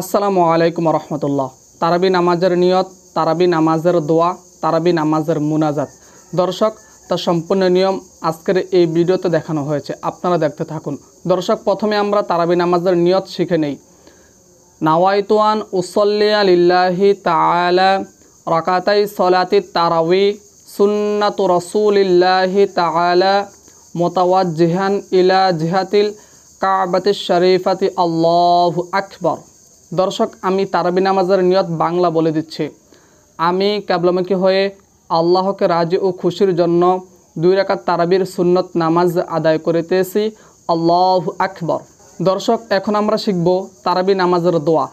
আসসালামু আলাইকুম রহমতুল্লাহ তারাবি নামাজের নিয়ত তারাবি নামাজের দোয়া তারাবি নামাজের মুনাজাত দর্শক তার সম্পূর্ণ নিয়ম আজকের এই ভিডিওতে দেখানো হয়েছে আপনারা দেখতে থাকুন দর্শক প্রথমে আমরা তারাবি নামাজের নিয়ত শিখে নেই নাওয়াইতুয়ান উসল্লিয়া লিল্লাহি তালা রকাতাই সলাতি তারাবি রসুল রসুলিল্লাহি তালা মোতাওয়াজ জিহান ইলা জিহাতিল কাবাতি শরীফাতি আল্লাহ আকবর দর্শক আমি তারাবি নামাজের নিয়ত বাংলা বলে দিচ্ছি আমি ক্যাবলামুখী হয়ে আল্লাহকে রাজি ও খুশির জন্য দুই রাকাত তারাবির সুন্নত নামাজ আদায় করিতেছি আল্লাহ আকবর দর্শক এখন আমরা শিখব তারাবি নামাজের দোয়া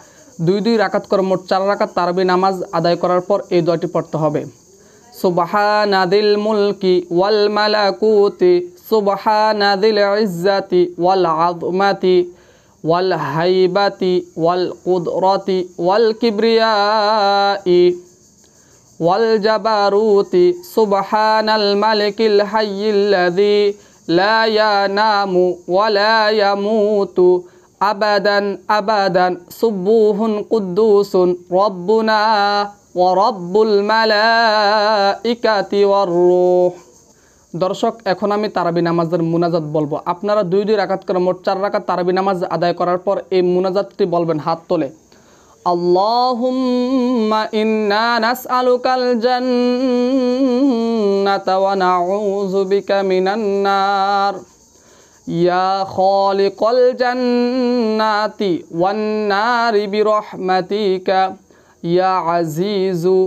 দুই দুই রাকাত করে মোট চার রাকাত তারাবি নামাজ আদায় করার পর এই দোয়াটি পড়তে হবে সুবাহানাদিল মুলকি ওয়াল মালাকুতি সুবাহানাদিল ইজ্জাতি ওয়াল আযমাতি والهيبة والقدرة والكبرياء والجبروت سبحان الملك الحي الذي لا ينام ولا يموت أبدا أبدا سبوه قدوس ربنا ورب الملائكة والروح দর্শক এখন আমি তারাবি নামাজের মুনাজাত বলবো আপনারা দুই দুই রাখাত করে মোট চার রাখাত তারাবি নামাজ আদায় করার পর এই মুনাজাতটি বলবেন হাত তোলে আল্লাহুমিকার ইয়া আজিজু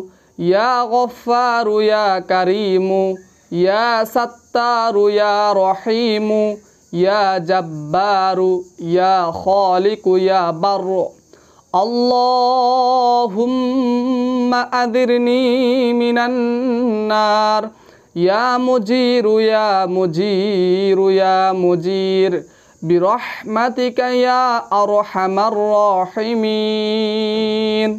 ইয়া গফারু ইয়া কারিমু يا ستار يا رحيم يا جبار يا خالق يا بر اللهم أذرني من النار يا مجير يا مجير يا مجير برحمتك يا أرحم الراحمين